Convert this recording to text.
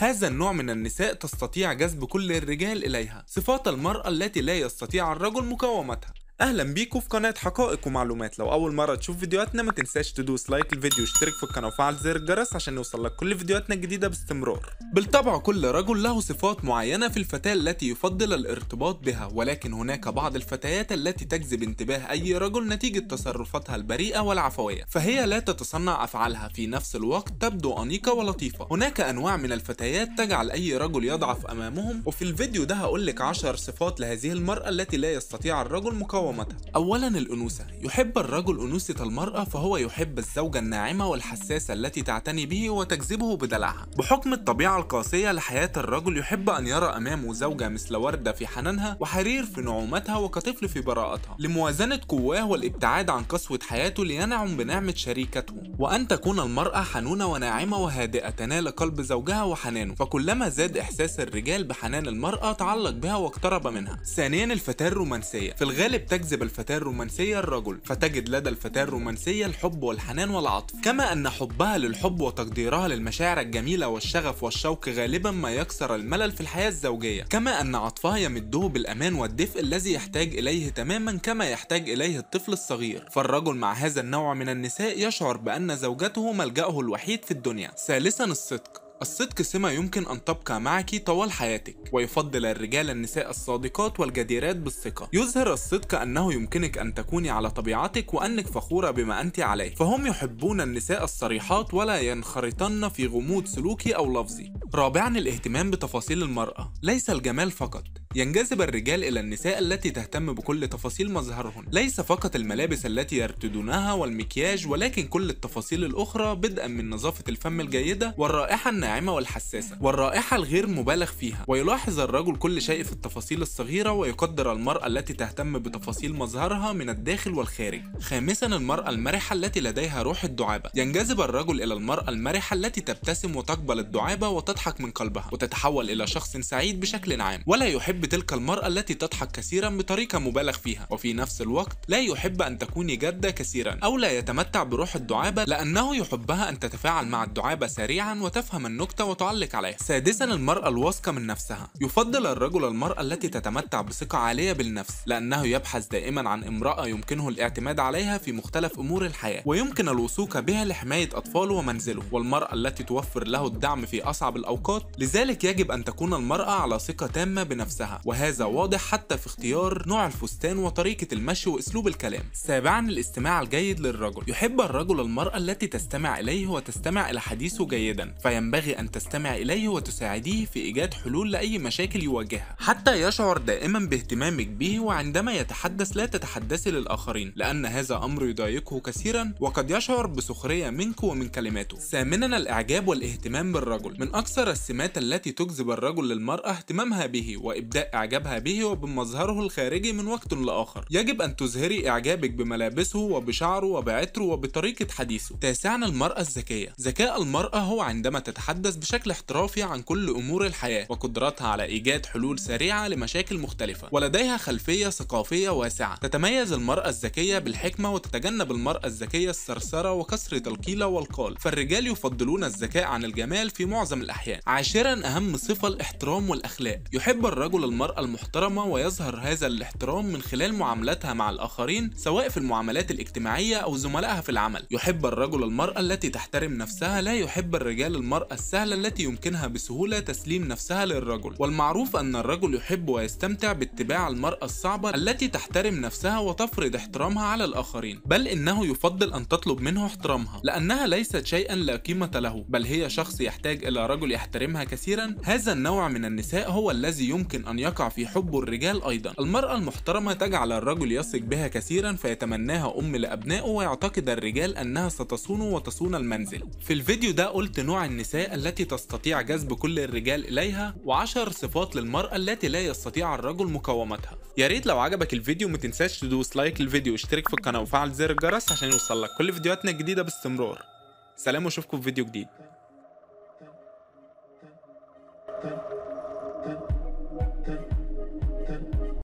هذا النوع من النساء تستطيع جذب كل الرجال إليها صفات المرأة التي لا يستطيع الرجل مقاومتها اهلا بيكم في قناه حقائق ومعلومات لو اول مره تشوف فيديوهاتنا ما تنساش تدوس لايك الفيديو واشترك في القناه وفعل زر الجرس عشان يوصل لك كل فيديوهاتنا الجديده باستمرار بالطبع كل رجل له صفات معينه في الفتاه التي يفضل الارتباط بها ولكن هناك بعض الفتيات التي تجذب انتباه اي رجل نتيجه تصرفاتها البريئه والعفويه فهي لا تتصنع افعالها في نفس الوقت تبدو انيقه ولطيفه هناك انواع من الفتيات تجعل اي رجل يضعف امامهم وفي الفيديو ده هقول لك 10 صفات لهذه المراه التي لا يستطيع الرجل مقاومة ومتى؟ أولا الأنوثة يحب الرجل أنوثة المرأة فهو يحب الزوجة الناعمة والحساسة التي تعتني به وتجذبه بدلعها بحكم الطبيعة القاسية لحياة الرجل يحب أن يرى أمامه زوجة مثل وردة في حنانها وحرير في نعومتها وكطفل في براءتها لموازنة قواه والابتعاد عن قسوة حياته لينعم بنعمة شريكته وأن تكون المرأة حنونة وناعمة وهادئة تنال قلب زوجها وحنانه فكلما زاد إحساس الرجال بحنان المرأة تعلق بها واقترب منها ثانيا الفتاة الرومانسية في الغالب تجد تجذب الفتاة الرومانسية الرجل فتجد لدى الفتاة الرومانسية الحب والحنان والعطف كما أن حبها للحب وتقديرها للمشاعر الجميلة والشغف والشوق غالبا ما يكسر الملل في الحياة الزوجية كما أن عطفها يمده بالأمان والدفء الذي يحتاج إليه تماما كما يحتاج إليه الطفل الصغير فالرجل مع هذا النوع من النساء يشعر بأن زوجته ملجأه الوحيد في الدنيا ثالثا الصدق الصدق سمة يمكن أن تبقى معك طوال حياتك ويفضل الرجال النساء الصادقات والجديرات بالثقة يظهر الصدق أنه يمكنك أن تكوني على طبيعتك وأنك فخورة بما أنت عليه فهم يحبون النساء الصريحات ولا ينخرطن في غموض سلوكي أو لفظي رابعا الاهتمام بتفاصيل المرأة ليس الجمال فقط ينجذب الرجال إلى النساء التي تهتم بكل تفاصيل مظهرهن ليس فقط الملابس التي يرتدونها والمكياج ولكن كل التفاصيل الأخرى بدءا من نظافة الفم الجيدة والرائحة الناعمة والحساسة والرائحة الغير مبالغ فيها ويلاحظ الرجل كل شيء في التفاصيل الصغيرة ويقدر المرأة التي تهتم بتفاصيل مظهرها من الداخل والخارج خامسا المرأة المرحة التي لديها روح الدعابة ينجذب الرجل إلى المرأة المرحة التي تبتسم وتقبل الدعابة وتضحك من قلبها وتتحول إلى شخص سعيد بشكل عام ولا يحب يحب تلك المرأة التي تضحك كثيرا بطريقة مبالغ فيها وفي نفس الوقت لا يحب أن تكوني جادة كثيرا أو لا يتمتع بروح الدعابة لأنه يحبها أن تتفاعل مع الدعابة سريعا وتفهم النكتة وتعلق عليها سادسا المرأة الواثقة من نفسها يفضل الرجل المرأة التي تتمتع بثقة عالية بالنفس لأنه يبحث دائما عن امرأة يمكنه الاعتماد عليها في مختلف أمور الحياة ويمكن الوثوق بها لحماية أطفاله ومنزله والمرأة التي توفر له الدعم في أصعب الأوقات لذلك يجب أن تكون المرأة على ثقة تامة بنفسها نفسها وهذا واضح حتى في اختيار نوع الفستان وطريقة المشي وأسلوب الكلام سابعا الاستماع الجيد للرجل يحب الرجل المرأة التي تستمع إليه وتستمع إلى حديثه جيدا فينبغي أن تستمع إليه وتساعديه في إيجاد حلول لأي مشاكل يواجهها حتى يشعر دائما باهتمامك به وعندما يتحدث لا تتحدثي للآخرين لأن هذا أمر يضايقه كثيرا وقد يشعر بسخرية منك ومن كلماته ثامنا الإعجاب والاهتمام بالرجل من أكثر السمات التي تجذب الرجل للمرأة اهتمامها به وإبداع إعجابها به وبمظهره الخارجي من وقت لآخر يجب أن تظهري إعجابك بملابسه وبشعره وبعطره وبطريقة حديثه تاسعا المرأة الذكية ذكاء المرأة هو عندما تتحدث بشكل احترافي عن كل أمور الحياة وقدرتها على إيجاد حلول سريعة لمشاكل مختلفة ولديها خلفية ثقافية واسعة تتميز المرأة الذكية بالحكمة وتتجنب المرأة الذكية الثرثرة وكثرة القيل والقال فالرجال يفضلون الذكاء عن الجمال في معظم الأحيان عاشرا أهم صفة الاحترام والأخلاق يحب الرجل المرأة المحترمة ويظهر هذا الاحترام من خلال معاملاتها مع الآخرين سواء في المعاملات الاجتماعية أو زملائها في العمل يحب الرجل المرأة التي تحترم نفسها لا يحب الرجال المرأة السهلة التي يمكنها بسهولة تسليم نفسها للرجل والمعروف أن الرجل يحب ويستمتع باتباع المرأة الصعبة التي تحترم نفسها وتفرض احترامها على الآخرين بل إنه يفضل أن تطلب منه احترامها لأنها ليست شيئا لا قيمة له بل هي شخص يحتاج إلى رجل يحترمها كثيرا هذا النوع من النساء هو الذي يمكن أن يقع في حب الرجال أيضا المرأة المحترمة تجعل الرجل يثق بها كثيرا فيتمناها أم لأبنائه ويعتقد الرجال أنها ستصونه وتصون المنزل في الفيديو ده قلت نوع النساء التي تستطيع جذب كل الرجال إليها وعشر صفات للمرأة التي لا يستطيع الرجل مقاومتها يا ريت لو عجبك الفيديو ما تنساش تدوس لايك للفيديو واشترك في القناة وفعل زر الجرس عشان يوصل لك كل فيديوهاتنا الجديدة باستمرار سلام واشوفكم في فيديو جديد